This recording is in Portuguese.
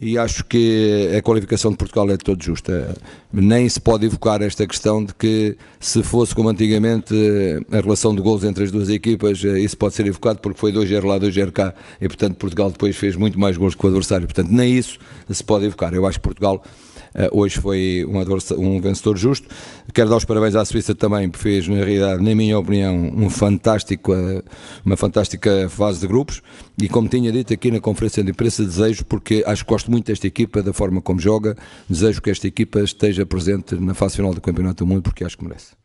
e acho que a qualificação de Portugal é de todo justa. Nem se pode evocar esta questão de que se fosse como antigamente eh, a relação de gols entre as duas equipas, eh, isso pode ser evocado porque foi 2-0 lá, 2 cá e portanto Portugal depois fez muito mais gols que o adversário. Portanto, nem isso se pode evocar. Eu acho que Portugal eh, hoje foi um, um vencedor justo. Quero dar os parabéns à Suíça também, porque fez, na realidade, na minha opinião, um fantástico, eh, uma fantástica fase de grupos. E como tinha dito aqui na conferência de imprensa, desejo, porque acho que gosto muito desta equipa, da forma como joga, desejo que esta equipa esteja presente na fase final do Campeonato do Mundo, porque acho que merece.